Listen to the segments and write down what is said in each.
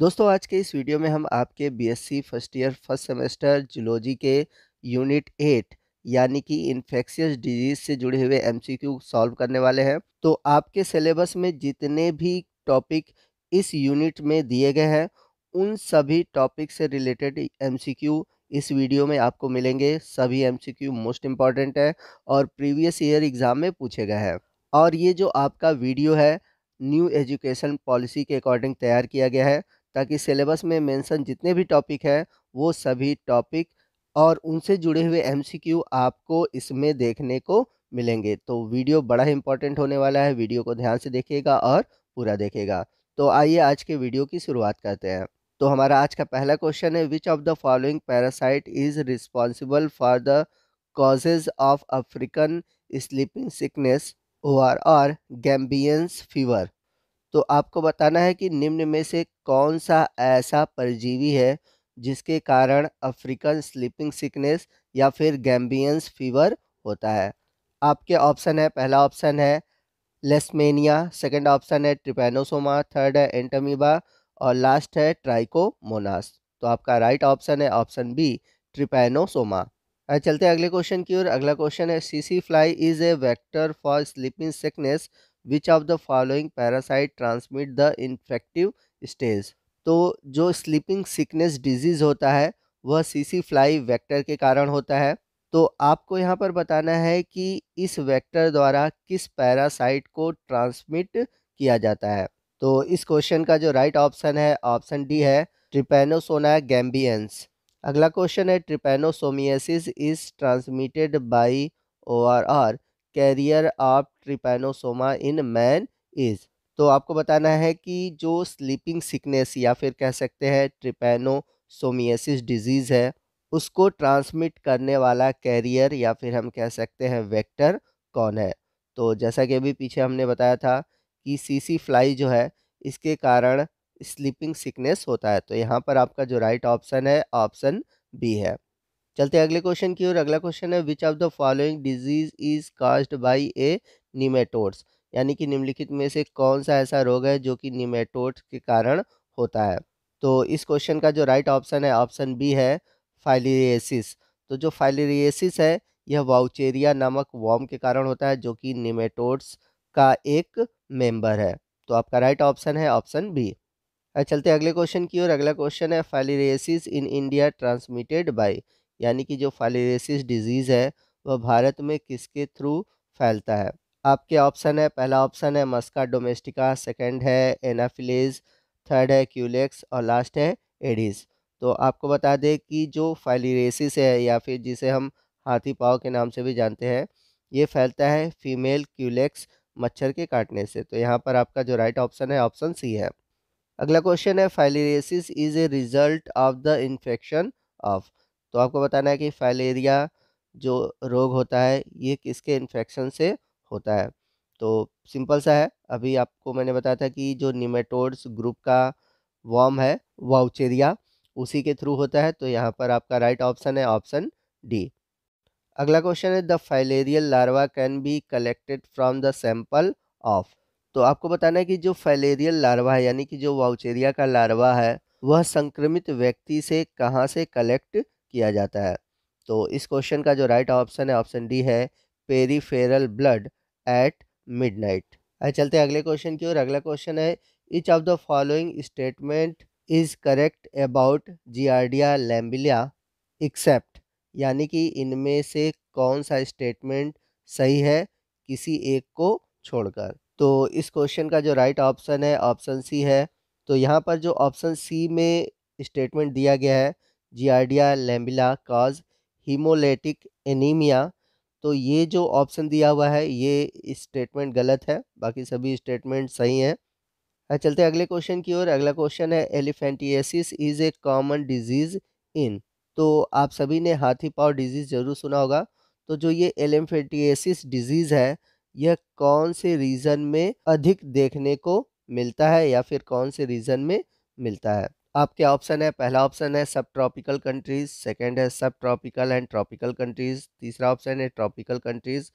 दोस्तों आज के इस वीडियो में हम आपके BSc first year first semester zoology के यूनिट एट यानी कि इन्फेक्शियस डिजीज से जुड़े हुए एमसीक्यू सॉल्व करने वाले हैं तो आपके सिलेबस में जितने भी टॉपिक इस यूनिट में दिए गए हैं उन सभी टॉपिक से रिलेटेड एमसीक्यू इस वीडियो में आपको मिलेंगे सभी एमसीक्यू मोस्ट इम्पॉर्टेंट है और प्रीवियस ईयर एग्ज़ाम में पूछे गए हैं और ये जो आपका वीडियो है न्यू एजुकेशन पॉलिसी के अकॉर्डिंग तैयार किया गया है ताकि सिलेबस में मेंशन जितने भी टॉपिक हैं वो सभी टॉपिक और उनसे जुड़े हुए एमसीक्यू आपको इसमें देखने को मिलेंगे तो वीडियो बड़ा इंपॉर्टेंट होने वाला है वीडियो को ध्यान से देखिएगा और पूरा देखेगा तो आइए आज के वीडियो की शुरुआत करते हैं तो हमारा आज का पहला क्वेश्चन है which of the following parasite is responsible for the causes of African sleeping sickness or gambiense fever तो आपको बताना है कि निम्न में से कौन सा ऐसा परजीवी है जिसके कारण अफ्रीकन स्लीपिंग सिकनेस या फिर गैम्बियंस फीवर होता है आपके ऑप्शन है पहला ऑप्शन है लेस्मेनिया सेकंड ऑप्शन है ट्रिपेनोसोमा थर्ड है एंटमीबा और लास्ट है ट्राइकोमोनास तो आपका राइट ऑप्शन है ऑप्शन बी ट्रिपेनोसोमा चलते हैं अगले क्वेश्चन की ओर अगला क्वेश्चन है सीसी fly is a vector for sleeping sickness which of the following parasite transmit the infective stage तो जो स्लीपिंग सिकनेस डिजीज़ होता है वह सीसी फ्लाई वेक्टर के कारण होता है तो आपको यहाँ पर बताना है कि इस वेक्टर द्वारा किस पैरासाइट को ट्रांसमिट किया जाता है तो इस क्वेश्चन का जो राइट ऑप्शन है ऑप्शन डी है ट्रिपेनोसोना गैम्बियंस अगला क्वेश्चन है trypanosomiasis is transmitted by or carrier of Trypanosoma in man is तो आपको बताना है कि जो स्लीपिंग सिकनेस या फिर कह सकते हैं ट्रिपेनोसोमियसिस डिजीज़ है उसको ट्रांसमिट करने वाला कैरियर या फिर हम कह सकते हैं वेक्टर कौन है तो जैसा कि अभी पीछे हमने बताया था कि सीसी फ्लाई जो है इसके कारण स्लीपिंग सिकनेस होता है तो यहाँ पर आपका जो राइट ऑप्शन है ऑप्शन बी है चलते अगले क्वेश्चन की ओर अगला क्वेश्चन है which of the following disease is caused by a nematodes यानी कि निम्नलिखित में से कौन सा ऐसा रोग है जो कि निमेटोड्स के कारण होता है तो इस क्वेश्चन का जो राइट ऑप्शन है ऑप्शन बी है फाइलेरिएसिस तो जो फाइलेरिएसिस है यह वाउचेरिया नामक वॉर्म के कारण होता है जो कि निमेटोड्स का एक मेंबर है तो आपका राइट ऑप्शन है ऑप्शन बी चलते अगले क्वेश्चन की ओर अगला क्वेश्चन है filariasis in India transmitted by यानी कि जो फाइलेरियसिस डिजीज़ है वह भारत में किसके थ्रू फैलता है आपके ऑप्शन है पहला ऑप्शन है मस्का डोमेस्टिका सेकंड है एनाफिलेज थर्ड है क्यूलेक्स और लास्ट है एडिस तो आपको बता दें कि जो फाइलेरियसिस है या फिर जिसे हम हाथी पाव के नाम से भी जानते हैं ये फैलता है फीमेल क्यूलेक्स मच्छर के काटने से तो यहाँ पर आपका जो राइट ऑप्शन है ऑप्शन सी है अगला क्वेश्चन है filariasis is a result of the infection of तो आपको बताना है कि फाइलेरिया जो रोग होता है ये किसके इन्फेक्शन से होता है तो सिंपल सा है अभी आपको मैंने बताया था कि जो निमेटोड्स ग्रुप का वॉम है वाउचेरिया उसी के थ्रू होता है तो यहाँ पर आपका राइट ऑप्शन है ऑप्शन डी अगला क्वेश्चन है the filarial larva can be collected from the sample of तो आपको बताना है कि जो फाइलेरियल लार्वा है यानी कि जो वाउचेरिया का लार्वा है वह संक्रमित व्यक्ति से कहाँ से कलेक्ट किया जाता है तो इस क्वेश्चन का जो राइट ऑप्शन है ऑप्शन डी है पेरीफेरल ब्लड एट मिडनाइट चलते हैं अगले क्वेश्चन की ओर अगला क्वेश्चन है which of the following statement is correct about Giardia lamblia except यानी कि इनमें से कौन सा स्टेटमेंट सही है किसी एक को छोड़कर तो इस क्वेश्चन का जो राइट ऑप्शन है ऑप्शन सी है तो यहाँ पर जो ऑप्शन सी में स्टेटमेंट दिया गया है जियार्डिया लेम्बिला काज हीमोलेटिक एनीमिया तो ये जो ऑप्शन दिया हुआ है ये स्टेटमेंट गलत है बाकी सभी स्टेटमेंट सही हैं है चलते अगले क्वेश्चन की ओर अगला क्वेश्चन है elephantiasis is a common disease in तो आप सभी ने हाथी पाव डिजीज़ ज़रूर सुना होगा तो जो ये एलिफेंटियासिस डिजीज़ है यह कौन से रीज़न में अधिक देखने को मिलता है या फिर कौन से रीज़न में मिलता है आपके ऑप्शन है पहला ऑप्शन है सब ट्रॉपिकल कंट्रीज़ सेकेंड है subtropical and tropical countries तीसरा ऑप्शन है ट्रॉपिकल कंट्रीज़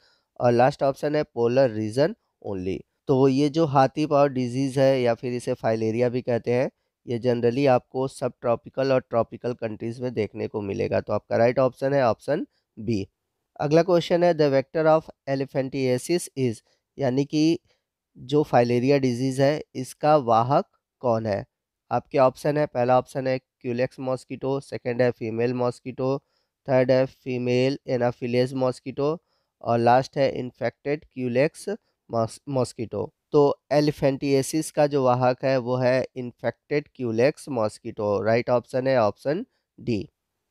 और लास्ट ऑप्शन है पोलर रीजन ओनली तो ये जो हाथी पावर डिजीज़ है या फिर इसे फाइलेरिया भी कहते हैं ये जनरली आपको सब ट्रॉपिकल और ट्रॉपिकल कंट्रीज़ में देखने को मिलेगा तो आपका राइट ऑप्शन है ऑप्शन बी अगला क्वेश्चन है the vector of elephantiasis is यानी कि जो फाइलेरिया डिजीज़ है इसका वाहक कौन है आपके ऑप्शन है पहला ऑप्शन है क्यूलेक्स मॉस्किटो सेकेंड है फीमेल मॉस्किटो थर्ड है फीमेल एनाफिलेज मॉस्किटो और लास्ट है इन्फेक्टेड क्यूलेक्स मॉस्किटो तो एलिफेंटिएसिस का जो वाहक है वो है infected Culex mosquito right option है ऑप्शन डी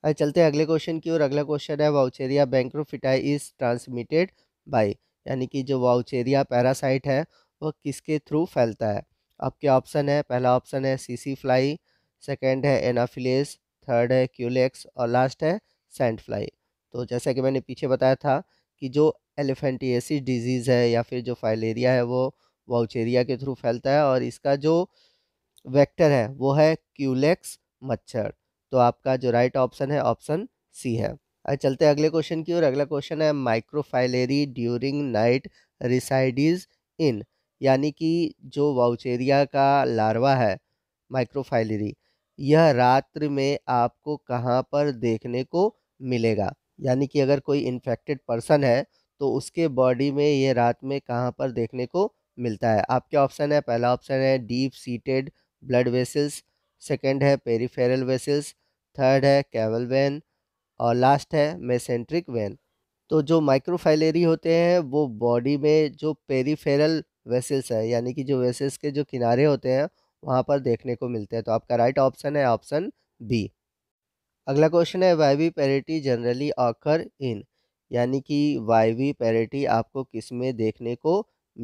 अरे चलते हैं अगले क्वेश्चन की ओर अगला क्वेश्चन है Wuchereria bancrofti is transmitted by यानी कि जो वाउचेरिया पैरासाइट है वह किसके थ्रू फैलता है आपके ऑप्शन है पहला ऑप्शन है सीसी फ्लाई सेकेंड है एनाफिलेस थर्ड है क्यूलेक्स और लास्ट है सेंट फ्लाई तो जैसा कि मैंने पीछे बताया था कि जो एलिफेंटिएसी डिजीज़ है या फिर जो फाइलेरिया है वो वाउचेरिया के थ्रू फैलता है और इसका जो वेक्टर है वो है क्यूलेक्स मच्छर तो आपका जो राइट ऑप्शन है ऑप्शन सी है चलते हैं अगले क्वेश्चन की ओर अगला क्वेश्चन है माइक्रोफाइलेरी ड्यूरिंग नाइट रिसाइडीज इन यानी कि जो वाउचेरिया का लार्वा है माइक्रोफाइलरी यह रात्र में आपको कहाँ पर देखने को मिलेगा यानी कि अगर कोई इन्फेक्टेड पर्सन है तो उसके बॉडी में ये रात में कहाँ पर देखने को मिलता है आपके ऑप्शन है पहला ऑप्शन है deep seated blood vessels second है पेरीफेरल वेसल्स थर्ड है कैवल वैन और लास्ट है मेसेंट्रिक वैन तो जो माइक्रोफाइलेरी होते हैं वो बॉडी में जो पेरीफेरल वेसल्स है यानी कि जो वेसल्स के जो किनारे होते हैं वहाँ पर देखने को मिलते हैं तो आपका राइट ऑप्शन है ऑप्शन बी अगला क्वेश्चन है why viviparity generally occur in यानी कि वाई वी पेरिटी आपको किस में देखने को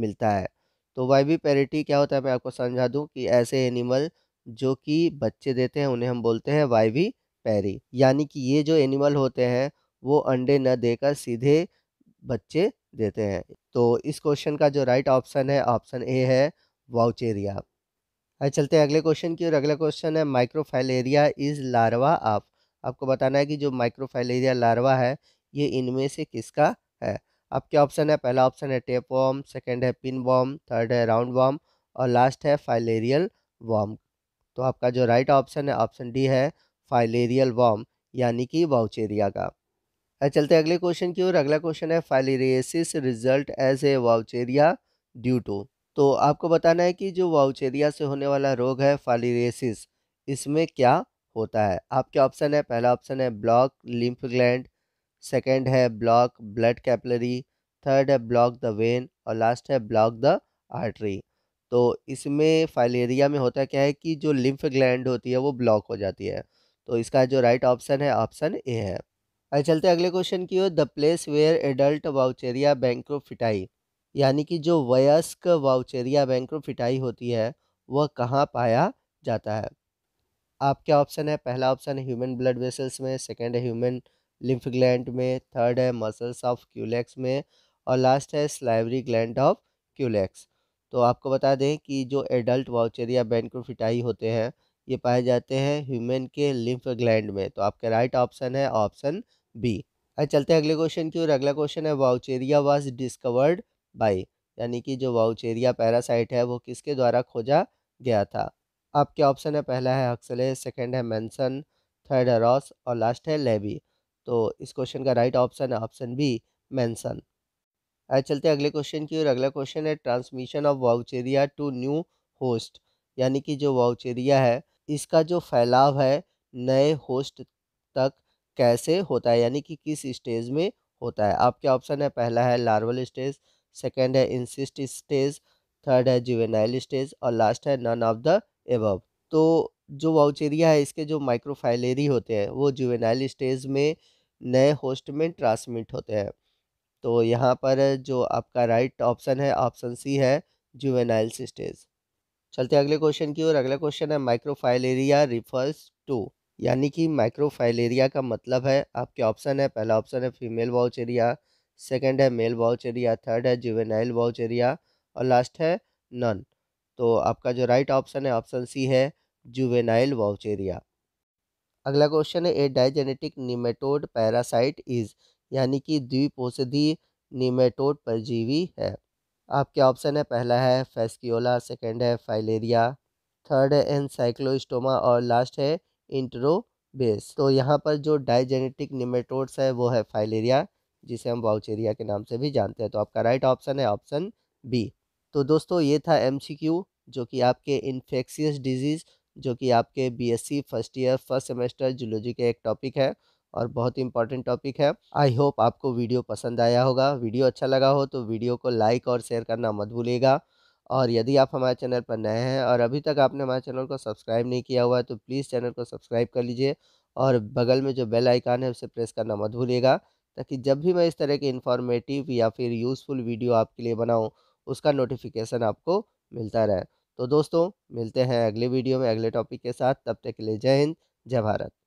मिलता है तो वाई वी पेरिटी क्या होता है मैं आपको समझा दूँ कि ऐसे एनिमल जो कि बच्चे देते हैं उन्हें हम बोलते हैं वाई वी पैरी यानी कि ये जो एनिमल होते हैं वो अंडे न देकर सीधे बच्चे देते हैं तो इस क्वेश्चन का जो राइट ऑप्शन है ऑप्शन ए है वाउचेरिया आज चलते हैं अगले क्वेश्चन की और अगला क्वेश्चन है माइक्रोफाइलेरिया इज़ लार्वा ऑफ आपको बताना है कि जो माइक्रोफाइलेरिया लार्वा है ये इनमें से किसका है आपके ऑप्शन है पहला ऑप्शन है टेप वॉम सेकेंड है पिन वॉम थर्ड है राउंड वॉम और लास्ट है फाइलेरियल वॉम तो आपका जो राइट ऑप्शन है ऑप्शन डी है फाइलेरियल वॉम यानी कि वाउचेरिया का चलते अगले क्वेश्चन की ओर अगला क्वेश्चन है filariasis result as a Wuchereria due to तो आपको बताना है कि जो वाउचेरिया से होने वाला रोग है फाइलेरियसिस इसमें क्या होता है आपके ऑप्शन है पहला ऑप्शन है ब्लॉक लिम्फ ग्लैंड सेकेंड है ब्लॉक ब्लड कैपलरी थर्ड है ब्लॉक द वेन और लास्ट है ब्लॉक द आर्टरी तो इसमें फाइलेरिया में होता क्या है कि जो लिम्फ ग्लैंड होती है वो ब्लॉक हो जाती है तो इसका जो राइट ऑप्शन है ऑप्शन ए है आगे चलते अगले क्वेश्चन की ओर the place where adult Wuchereria bancrofti यानी कि जो वयस्क वाउचेरिया बैंक्रोफिटाई होती है वह कहाँ पाया जाता है आपके ऑप्शन है पहला ऑप्शन है ह्यूमन ब्लड वेसल्स में सेकेंड है ह्यूमन लिम्फ ग्लैंड में थर्ड है मसल्स ऑफ क्यूलेक्स में और लास्ट है स्लाइवरी ग्लैंड ऑफ क्यूलेक्स तो आपको बता दें कि जो एडल्ट वाउचेरिया बैंक्रोफिटाई होते हैं ये पाए जाते हैं ह्यूमन के लिम्फ ग्लैंड में तो आपका राइट ऑप्शन है ऑप्शन बी चलते हैं अगले क्वेश्चन की ओर अगला क्वेश्चन है वाउचेरिया वॉज डिस्कवर्ड बाई यानी कि जो वाउचेरिया पैरासाइट है वो किसके द्वारा खोजा गया था आपके ऑप्शन है पहला है हक्सले सेकंड है मैंसन थर्ड है रॉस और लास्ट है लेवी तो इस क्वेश्चन का राइट ऑप्शन है ऑप्शन बी मैंसन आज चलते अगले क्वेश्चन की ओर अगला क्वेश्चन है transmission of Wuchereria to new host यानी कि जो वाउचेरिया है इसका जो फैलाव है नए होस्ट तक कैसे होता है यानी कि किस स्टेज में होता है आपके ऑप्शन है पहला है लार्वल स्टेज सेकेंड है इंसिस्ट स्टेज थर्ड है जुवेनाइल स्टेज और लास्ट है नन ऑफ द एबव तो जो वाउचेरिया है इसके जो माइक्रोफाइलेरी होते हैं वो जुवेनाइल स्टेज में नए होस्ट में ट्रांसमिट होते हैं तो यहाँ पर जो आपका राइट ऑप्शन है ऑप्शन सी है जुवेनाइल स्टेज चलते अगले क्वेश्चन की ओर अगला क्वेश्चन है माइक्रोफाइलेरिया रिफर्स टू यानी कि माइक्रोफाइलेरिया का मतलब है आपके ऑप्शन है पहला ऑप्शन है फीमेल वाउचेरिया सेकेंड है मेल वाउचेरिया थर्ड है जुवेनाइल वाउचेरिया और लास्ट है नन तो आपका जो राइट ऑप्शन है ऑप्शन सी है जुवेनाइल वाउचेरिया अगला क्वेश्चन है a digenetic nematode parasite is यानी कि द्विपोषधि निमेटोड परजीवी है आपके ऑप्शन है पहला है फेस्कियोला सेकेंड है फाइलेरिया थर्ड है एनसाइक्लोस्टोमा और लास्ट है इंट्रोबेस तो यहाँ पर जो डाइजेनेटिक निमेटोड्स है वो है फाइलेरिया जिसे हम वाउचेरिया के नाम से भी जानते हैं तो आपका राइट ऑप्शन है ऑप्शन बी तो दोस्तों ये था एम जो कि आपके इन्फेक्शियस डिजीज़ जो कि आपके BSc first year first semester zoology के एक टॉपिक है और बहुत ही इंपॉर्टेंट टॉपिक है आई होप आपको वीडियो पसंद आया होगा वीडियो अच्छा लगा हो तो वीडियो को लाइक और शेयर करना मत भूलिएगा और यदि आप हमारे चैनल पर नए हैं और अभी तक आपने हमारे चैनल को सब्सक्राइब नहीं किया हुआ है तो प्लीज़ चैनल को सब्सक्राइब कर लीजिए और बगल में जो बेल आइकान है उसे प्रेस करना मत भूलिएगा ताकि जब भी मैं इस तरह के इन्फॉर्मेटिव या फिर यूज़फुल वीडियो आपके लिए बनाऊँ उसका नोटिफिकेशन आपको मिलता रहे तो दोस्तों मिलते हैं अगले वीडियो में अगले टॉपिक के साथ तब तक के लिए जय हिंद जय भारत